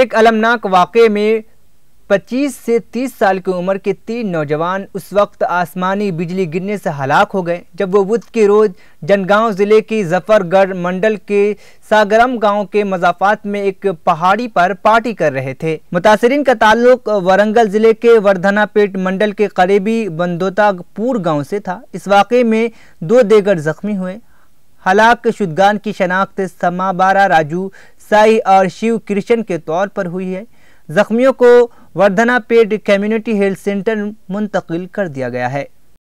एक अलमनाक वाक़े में 25 से 30 साल की उम्र के तीन नौजवान उस वक्त आसमानी बिजली गिरने से हलाक हो गए जब वो बुध के रोज़ जनगांव ज़िले की जफ़रगढ़ मंडल के सागरम गांव के मजाफात में एक पहाड़ी पर पार्टी कर रहे थे मुतासरीन का ताल्लुक वरंगल ज़िले के वर्धनापेट मंडल के करीबी बंदोतापुर गांव से था इस वाक़े में दो देगर ज़ख्मी हुए हलाक शुदगान की शनाख्त समाबारा राजू साई और शिव कृष्ण के तौर पर हुई है जख्मियों को वर्धना पेड कम्युनिटी हेल्थ सेंटर मुंतकिल कर दिया गया है